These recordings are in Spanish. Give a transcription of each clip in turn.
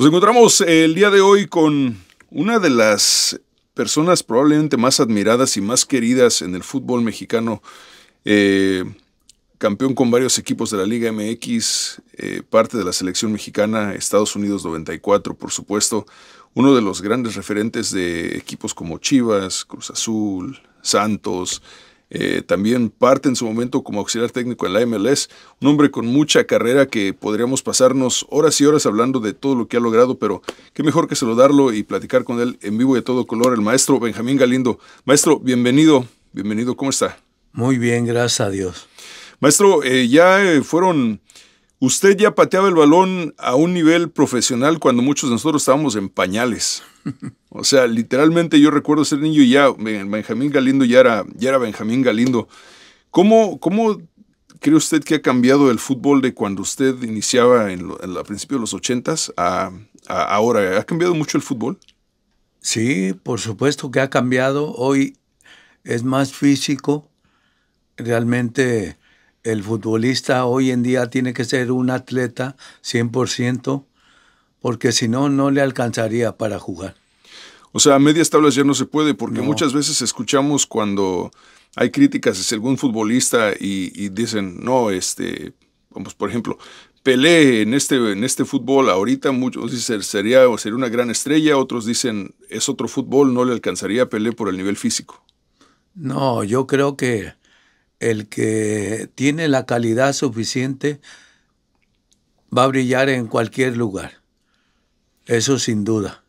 Nos encontramos eh, el día de hoy con una de las personas probablemente más admiradas y más queridas en el fútbol mexicano, eh, campeón con varios equipos de la Liga MX, eh, parte de la selección mexicana, Estados Unidos 94, por supuesto, uno de los grandes referentes de equipos como Chivas, Cruz Azul, Santos, eh, también parte en su momento como auxiliar técnico en la MLS, un hombre con mucha carrera que podríamos pasarnos horas y horas hablando de todo lo que ha logrado, pero qué mejor que saludarlo y platicar con él en vivo y todo color, el maestro Benjamín Galindo. Maestro, bienvenido, bienvenido, ¿cómo está? Muy bien, gracias a Dios. Maestro, eh, ya eh, fueron... Usted ya pateaba el balón a un nivel profesional cuando muchos de nosotros estábamos en pañales. O sea, literalmente yo recuerdo ser niño y ya Benjamín Galindo ya era, ya era Benjamín Galindo. ¿Cómo, ¿Cómo cree usted que ha cambiado el fútbol de cuando usted iniciaba en, principios de los ochentas a, a ahora? ¿Ha cambiado mucho el fútbol? Sí, por supuesto que ha cambiado. Hoy es más físico. Realmente el futbolista hoy en día tiene que ser un atleta 100%, porque si no, no le alcanzaría para jugar. O sea, medias tablas ya no se puede, porque muchas veces escuchamos cuando hay críticas de algún futbolista y, dicen, no, este, vamos, por ejemplo, Pelé en este, en este fútbol ahorita muchos dicen sería, sería una gran estrella, otros dicen es otro fútbol, no le alcanzaría a Pelé por el nivel físico. No, yo creo que el que tiene la calidad suficiente va a brillar en cualquier lugar. Eso sin duda.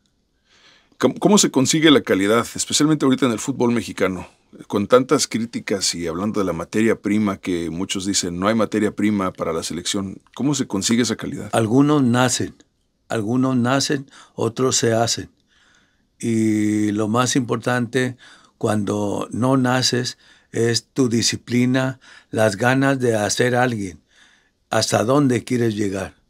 ¿Cómo, se consigue la calidad, especialmente ahorita en el fútbol mexicano? Con tantas críticas y hablando de la materia prima que muchos dicen no hay materia prima para la selección, ¿cómo se consigue esa calidad? Algunos nacen, algunos nacen, otros se hacen. Y lo más importante cuando no naces es tu disciplina, las ganas de hacer alguien, hasta dónde quieres llegar.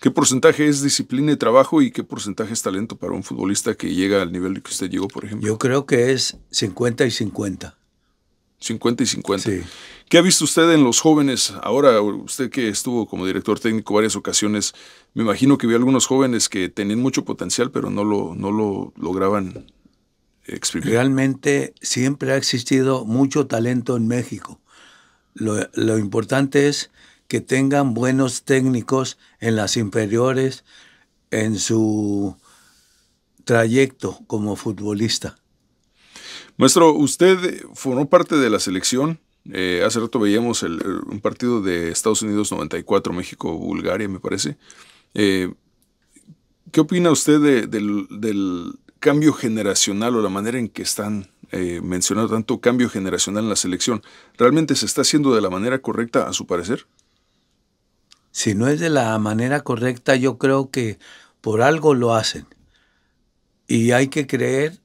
¿Qué porcentaje es disciplina y trabajo y qué porcentaje es talento para un futbolista que llega al nivel que usted llegó, por ejemplo? Yo creo que es 50 y 50. 50 y 50. ¿Qué ha visto usted en los jóvenes? Ahora, usted que estuvo como director técnico varias ocasiones, me imagino que vio algunos jóvenes que tenían mucho potencial, pero no lo, no lo lograban exprimir. Realmente siempre ha existido mucho talento en México. lo importante es que tengan buenos técnicos en las inferiores, en su trayecto como futbolista. Maestro, usted formó parte de la selección. Eh, hace rato veíamos el, un partido de Estados Unidos 94, México, Bulgaria, me parece. Eh, ¿Qué opina usted del, cambio generacional o la manera en que están eh, mencionando tanto cambio generacional en la selección? ¿Realmente se está haciendo de la manera correcta a su parecer? Si no es de la manera correcta, yo creo que por algo lo hacen. Y hay que creer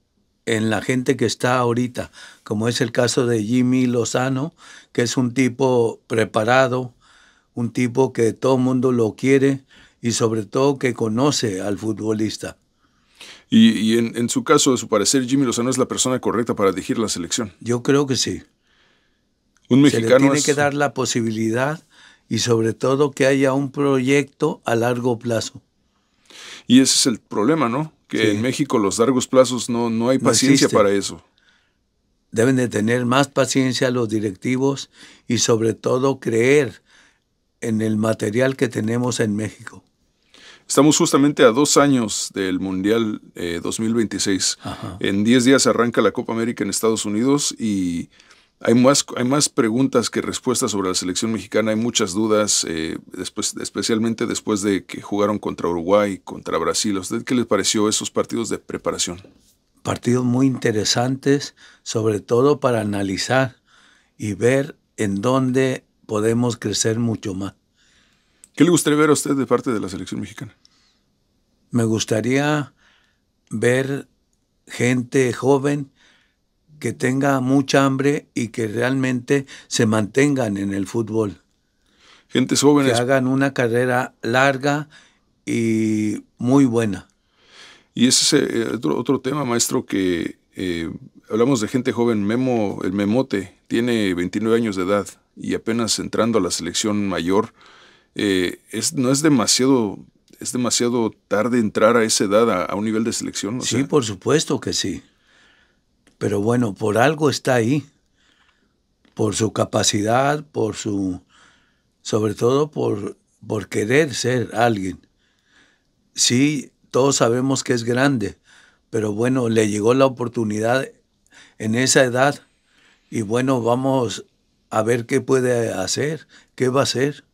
en la gente que está ahorita, como es el caso de Jimmy Lozano, que es un tipo preparado, un tipo que todo el mundo lo quiere y sobre todo que conoce al futbolista. Y, en, su caso, a su parecer, Jimmy Lozano es la persona correcta para dirigir la selección. Yo creo que sí. Un mexicano. Se le tiene que dar la posibilidad y sobre todo que haya un proyecto a largo plazo. Y ese es el problema, ¿no? Que en México los largos plazos no, no hay paciencia para eso. Deben de tener más paciencia los directivos y sobre todo creer en el material que tenemos en México. Estamos justamente a dos años del Mundial 2026. Eh, en diez días arranca la Copa América en Estados Unidos y hay más, hay más preguntas que respuestas sobre la selección mexicana, hay muchas dudas, eh, después, especialmente después de que jugaron contra Uruguay, contra Brasil. usted qué les pareció esos partidos de preparación? Partidos muy interesantes, sobre todo para analizar y ver en dónde podemos crecer mucho más. ¿Qué le gustaría ver a usted de parte de la selección mexicana? Me gustaría ver gente joven que tenga mucha hambre y que realmente se mantengan en el fútbol. Gentes jóvenes. Que hagan una carrera larga y muy buena. Y ese es eh, otro, tema, maestro, que eh, hablamos de gente joven. Memo, el Memote, tiene 29 años de edad y apenas entrando a la selección mayor. Eh, es, no es demasiado es demasiado tarde entrar a esa edad a, un nivel de selección. sí, por supuesto que sí. Pero bueno, por algo está ahí, por su capacidad, por su, sobre todo por, por querer ser alguien. Sí, todos sabemos que es grande, pero bueno, le llegó la oportunidad en esa edad y bueno, vamos a ver qué puede hacer, qué va a hacer.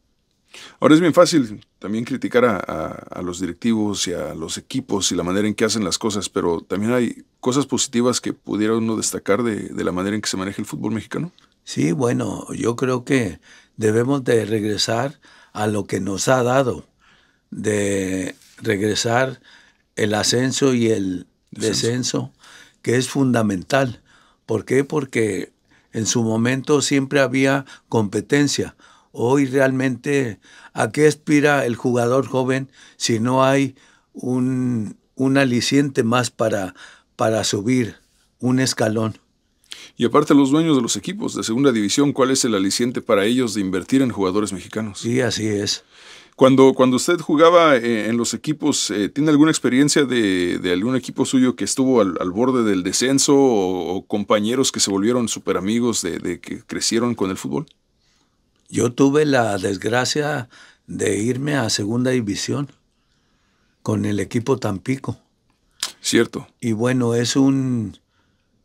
Ahora es bien fácil, también criticar a, los directivos y a los equipos y la manera en que hacen las cosas, pero también hay cosas positivas que pudiera uno destacar de, la manera en que se maneja el fútbol mexicano. Sí, bueno, yo creo que debemos de regresar a lo que nos ha dado, de regresar el ascenso y el descenso que es fundamental. ¿Por qué? Porque en su momento siempre había competencia. Hoy realmente, ¿a qué aspira el jugador joven si no hay un, aliciente más para, para subir un escalón? Y aparte los dueños de los equipos de segunda división, ¿cuál es el aliciente para ellos de invertir en jugadores mexicanos? Sí, así es. Cuando, cuando usted jugaba eh, en los equipos, eh, ¿tiene alguna experiencia de, algún equipo suyo que estuvo al, borde del descenso o, compañeros que se volvieron súper amigos de que crecieron con el fútbol? Yo tuve la desgracia de irme a segunda división con el equipo Tampico. Cierto. Y bueno, es un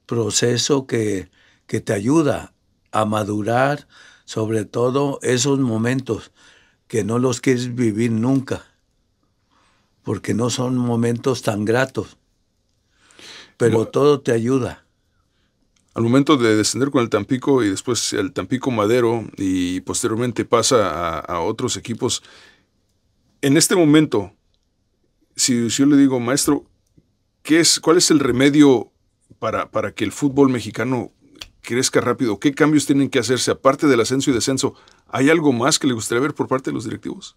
proceso que, te ayuda a madurar, sobre todo esos momentos que no los quieres vivir nunca, porque no son momentos tan gratos, pero todo te ayuda al momento de descender con el Tampico y después el Tampico Madero y posteriormente pasa a, otros equipos, en este momento, si, yo le digo, maestro, ¿qué es, ¿cuál es el remedio para, para que el fútbol mexicano crezca rápido? ¿Qué cambios tienen que hacerse aparte del ascenso y descenso? ¿Hay algo más que le gustaría ver por parte de los directivos?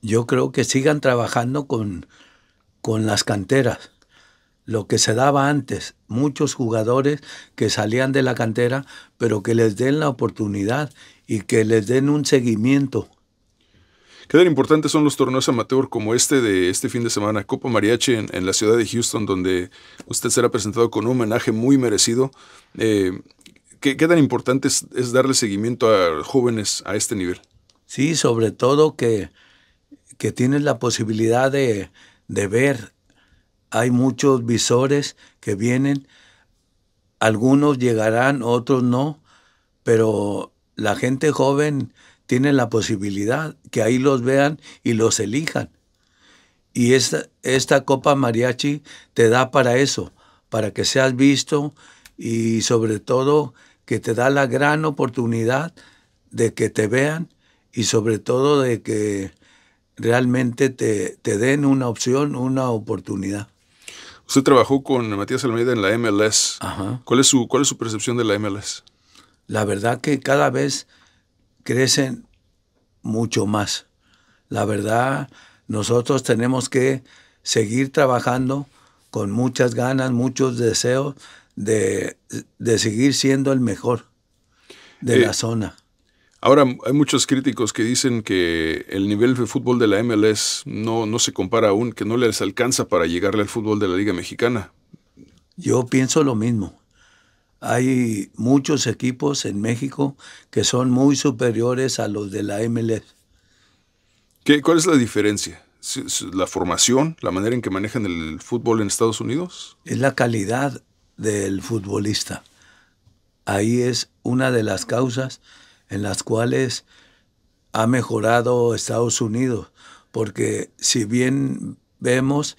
Yo creo que sigan trabajando con, con las canteras lo que se daba antes, muchos jugadores que salían de la cantera, pero que les den la oportunidad y que les den un seguimiento. Qué tan importantes son los torneos amateur como este de este fin de semana, Copa Mariachi en, la ciudad de Houston, donde usted será presentado con un homenaje muy merecido. Eh, ¿qué, tan importante es, darle seguimiento a jóvenes a este nivel? Sí, sobre todo que, que tienes la posibilidad de, de ver hay muchos visores que vienen, algunos llegarán, otros no, pero la gente joven tiene la posibilidad que ahí los vean y los elijan. Y esta, esta Copa Mariachi te da para eso, para que seas visto y sobre todo que te da la gran oportunidad de que te vean y sobre todo de que realmente te, te den una opción, una oportunidad. Usted trabajó con Matías Almeida en la MLS. ¿Cuál, es su, ¿Cuál es su percepción de la MLS? La verdad que cada vez crecen mucho más. La verdad, nosotros tenemos que seguir trabajando con muchas ganas, muchos deseos de, seguir siendo el mejor de eh, la zona. Ahora, hay muchos críticos que dicen que el nivel de fútbol de la MLS no, no se compara aún, que no les alcanza para llegarle al fútbol de la Liga Mexicana. Yo pienso lo mismo. Hay muchos equipos en México que son muy superiores a los de la MLS. ¿Qué, ¿Cuál es la diferencia? ¿La formación, la manera en que manejan el fútbol en Estados Unidos? Es la calidad del futbolista. Ahí es una de las causas en las cuales ha mejorado Estados Unidos, porque si bien vemos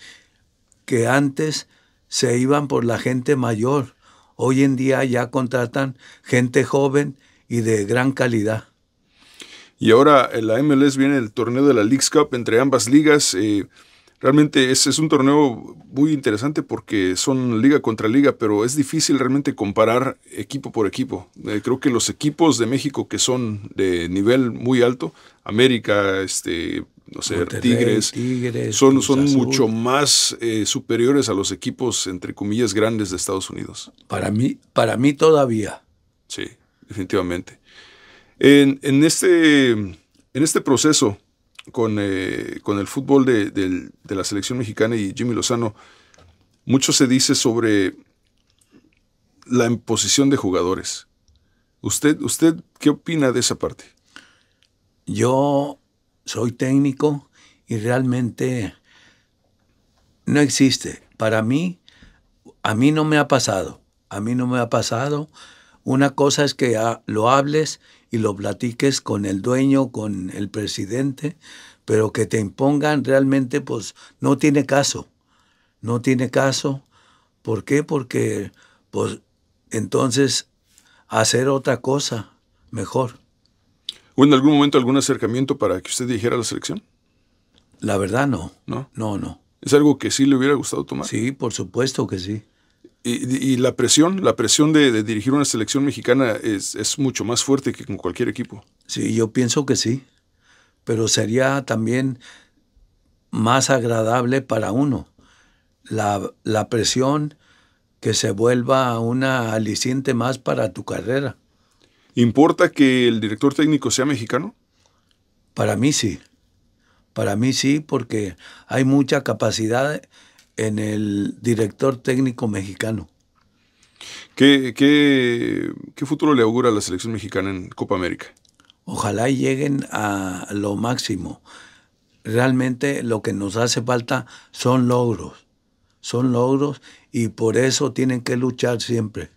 que antes se iban por la gente mayor, hoy en día ya contratan gente joven y de gran calidad. Y ahora en la MLS viene el torneo de la Leagues Cup entre ambas ligas. Eh, Realmente es, es un torneo muy interesante porque son liga contra liga, pero es difícil realmente comparar equipo por equipo. Eh, creo que los equipos de México que son de nivel muy alto, América, este, no sé, Tigres, son, son mucho más eh, superiores a los equipos, entre comillas, grandes de Estados Unidos. Para mí, para mí todavía. Sí, definitivamente. En, en este, en este proceso, eh, con, el fútbol de, la selección mexicana y Jimmy Lozano, mucho se dice sobre la imposición de jugadores. ¿Usted, usted qué opina de esa parte? Yo soy técnico y realmente no existe. Para mí, a mí no me ha pasado. A mí no me ha pasado. Una cosa es que lo hables y lo platiques con el dueño, con el presidente, pero que te impongan realmente, pues no tiene caso. No tiene caso. ¿Por qué? Porque, pues, entonces, hacer otra cosa mejor. ¿O en algún momento algún acercamiento para que usted dijera la selección? La verdad no. ¿No? No, no. ¿Es algo que sí le hubiera gustado tomar? Sí, por supuesto que sí y, la presión, la presión de, dirigir una selección mexicana es, mucho más fuerte que con cualquier equipo. Sí, yo pienso que sí, pero sería también más agradable para uno la, la presión que se vuelva una aliciente más para tu carrera. ¿Importa que el director técnico sea mexicano? Para mí sí. Para mí sí, porque hay mucha capacidad en el director técnico mexicano. ¿Qué, qué, futuro le augura a la selección mexicana en Copa América? Ojalá lleguen a lo máximo. Realmente lo que nos hace falta son logros. Son logros y por eso tienen que luchar siempre.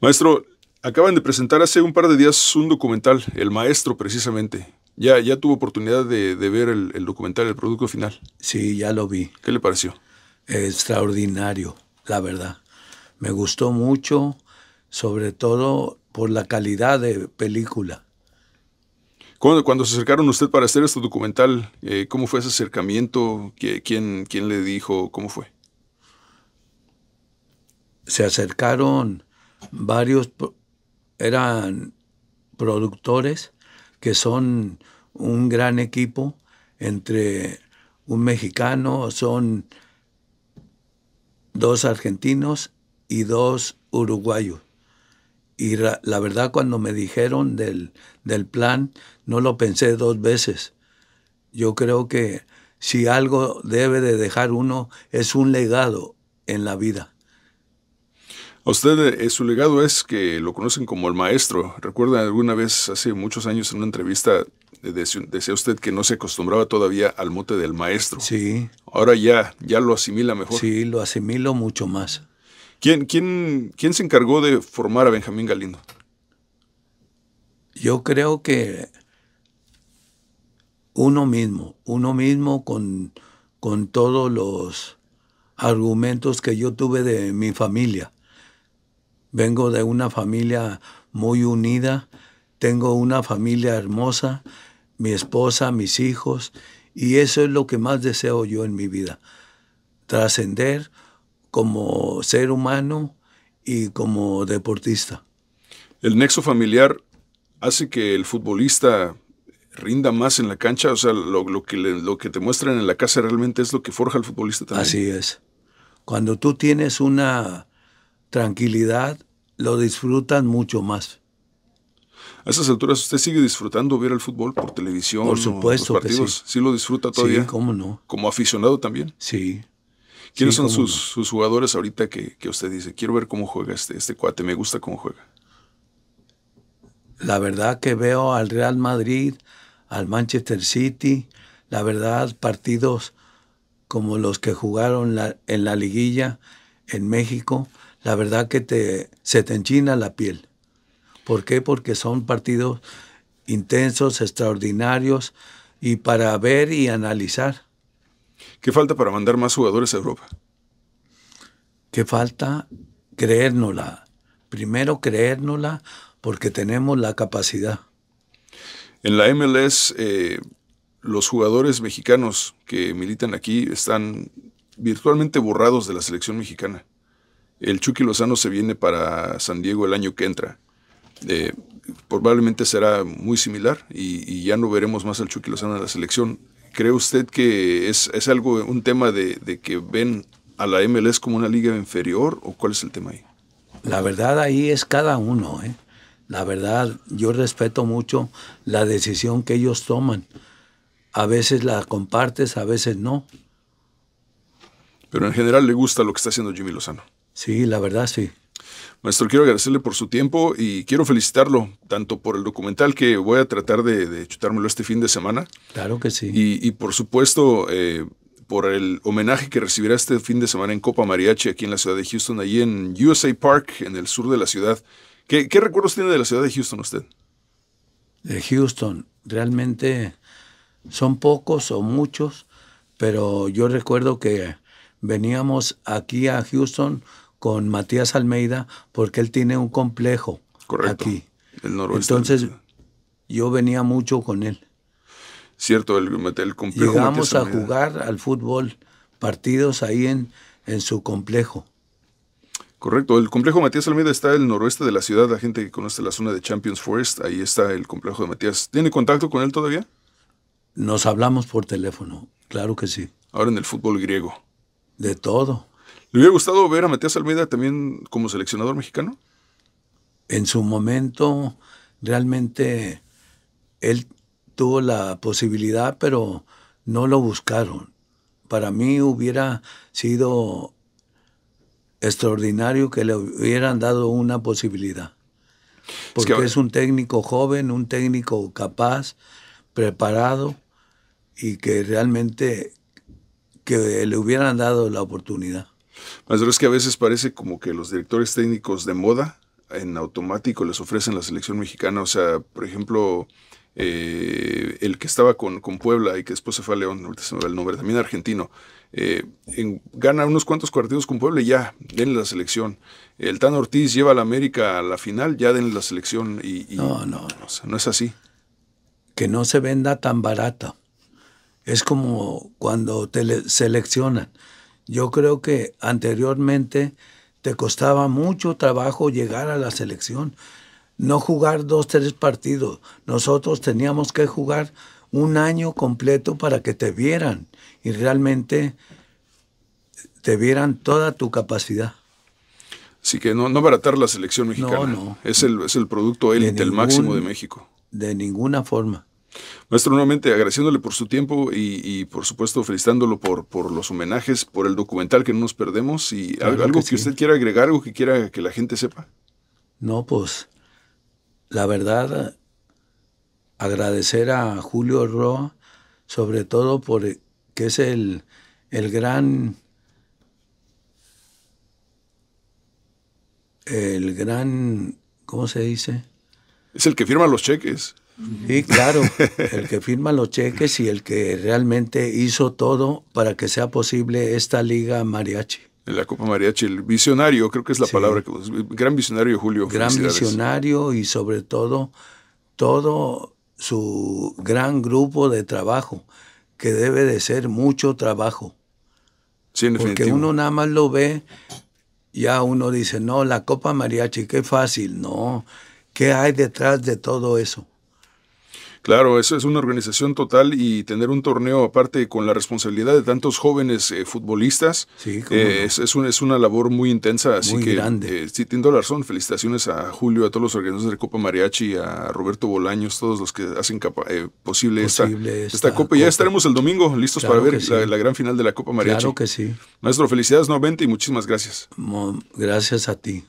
Maestro, acaban de presentar hace un par de días un documental, El Maestro precisamente. Ya, ya tuvo oportunidad de, ver el, documental, el producto final. Sí, ya lo vi. ¿Qué le pareció? Extraordinario, la verdad. Me gustó mucho, sobre todo por la calidad de película. Cuando, cuando se acercaron usted para hacer este documental, eh, ¿cómo fue ese acercamiento? ¿Quién, ¿Quién le dijo? ¿Cómo fue? Se acercaron varios, eran productores que son un gran equipo entre un mexicano, son dos argentinos y dos uruguayos. Y la verdad cuando me dijeron del, del plan, no lo pensé dos veces. Yo creo que si algo debe de dejar uno es un legado en la vida usted, eh, su legado es que lo conocen como el maestro. Recuerda alguna vez, hace muchos años, en una entrevista, eh, decía usted que no se acostumbraba todavía al mote del maestro. Sí. Ahora ya, ya lo asimila mejor. Sí, lo asimilo mucho más. ¿Quién, quién se encargó de formar a Benjamín Galindo? Yo creo que uno mismo, uno mismo con, con todos los argumentos que yo tuve de mi familia Vengo de una familia muy unida, tengo una familia hermosa, mi esposa, mis hijos, y eso es lo que más deseo yo en mi vida. Trascender como ser humano y como deportista. El nexo familiar hace que el futbolista rinda más en la cancha, o sea, lo, que, que te muestran en la casa realmente es lo que forja al futbolista también. Así es. Cuando tú tienes una tranquilidad, lo disfrutan mucho más. A esas alturas, ¿usted sigue disfrutando ver el fútbol por televisión? Por supuesto. Los partidos? sí. lo disfruta todavía? Sí, cómo no. ¿Como aficionado también? Sí. ¿Quiénes son sus, jugadores ahorita que, usted dice, quiero ver cómo juega este, este cuate, me gusta cómo juega? La verdad que veo al Real Madrid, al Manchester City, la verdad partidos como los que jugaron en la liguilla en México, la verdad que te, se te enchina la piel. ¿Por qué? Porque son partidos intensos, extraordinarios y para ver y analizar. ¿Qué falta para mandar más jugadores a Europa? ¿Qué falta? Creérnosla. Primero creérnosla porque tenemos la capacidad. En la MLS, eh, los jugadores mexicanos que militan aquí están virtualmente borrados de la selección mexicana. El Chucky Lozano se viene para San Diego el año que entra. Eh, probablemente será muy similar y, ya no veremos más al Chucky Lozano en la selección. ¿Cree usted que es, algo, un tema de, que ven a la MLS como una liga inferior o cuál es el tema ahí? La verdad ahí es cada uno. ¿eh? La verdad, yo respeto mucho la decisión que ellos toman. A veces la compartes, a veces no. Pero en general le gusta lo que está haciendo Jimmy Lozano. Sí, la verdad sí. Maestro, quiero agradecerle por su tiempo y quiero felicitarlo tanto por el documental que voy a tratar de, chutármelo este fin de semana. Claro que sí. Y, por supuesto, eh, por el homenaje que recibirá este fin de semana en Copa Mariachi aquí en la ciudad de Houston, allí en USA Park, en el sur de la ciudad. qué recuerdos tiene de la ciudad de Houston usted? De Houston, realmente son pocos o muchos, pero yo recuerdo que veníamos aquí a Houston con Matías Almeida porque él tiene un complejo aquí. El noroeste. Entonces yo venía mucho con él. Cierto, el, el complejo. Llegamos a jugar al fútbol, partidos ahí en, en su complejo. Correcto, el complejo Matías Almeida está en el noroeste de la ciudad, la gente que conoce la zona de Champions Forest, ahí está el complejo de Matías. ¿Tiene contacto con él todavía? Nos hablamos por teléfono, claro que sí. Ahora en el fútbol griego. De todo. ¿Le hubiera gustado ver a Matías Almeida también como seleccionador mexicano? En su momento, realmente él tuvo la posibilidad, pero no lo buscaron. Para mí hubiera sido extraordinario que le hubieran dado una posibilidad. Porque es, un técnico joven, un técnico capaz, preparado y que realmente que le hubieran dado la oportunidad es que a veces parece como que los directores técnicos de moda en automático les ofrecen la selección mexicana. O sea, por ejemplo, eh, el que estaba con, con, Puebla y que después se fue a León, ahorita se me va el nombre, también argentino, eh, gana unos cuantos partidos con Puebla y ya, denle la selección. El Tan Ortiz lleva a la América a la final, ya denle la selección y... no, no. no es así. Que no se venda tan barato Es como cuando te seleccionan yo creo que anteriormente te costaba mucho trabajo llegar a la selección, no jugar dos, tres partidos. Nosotros teníamos que jugar un año completo para que te vieran y realmente te vieran toda tu capacidad. Así que no, no abaratar la selección mexicana. No, no. Es el, es el producto élite, el máximo de México. De ninguna forma. Maestro, nuevamente agradeciéndole por su tiempo y, por supuesto felicitándolo por, por, los homenajes, por el documental que no nos perdemos y algo que, usted quiera agregar, algo que quiera que la gente sepa. No, pues la verdad, agradecer a Julio Roa, sobre todo porque eh, es el, el gran... El gran, ¿cómo se dice? Es el que firma los cheques. Y claro, el que firma los cheques y el que realmente hizo todo para que sea posible esta liga mariachi. La Copa Mariachi, el visionario, creo que es la sí. palabra, gran visionario Julio. Gran visionario y sobre todo todo su gran grupo de trabajo, que debe de ser mucho trabajo. Sí, Porque uno nada más lo ve, ya uno dice, no, la Copa Mariachi, qué fácil, no, ¿qué hay detrás de todo eso? Claro, eso es una organización total y tener un torneo aparte con la responsabilidad de tantos jóvenes eh, futbolistas eh, es, una labor muy intensa. Así que, grande. Eh, sí, tiendo la Felicitaciones a Julio, a todos los organizadores de Copa Mariachi, a Roberto Bolaños, todos los que hacen posible, esta, Copa. Ya estaremos el domingo listos para ver la, gran final de la Copa Mariachi. Claro que sí. Maestro, felicidades nuevamente y muchísimas gracias. Gracias a ti.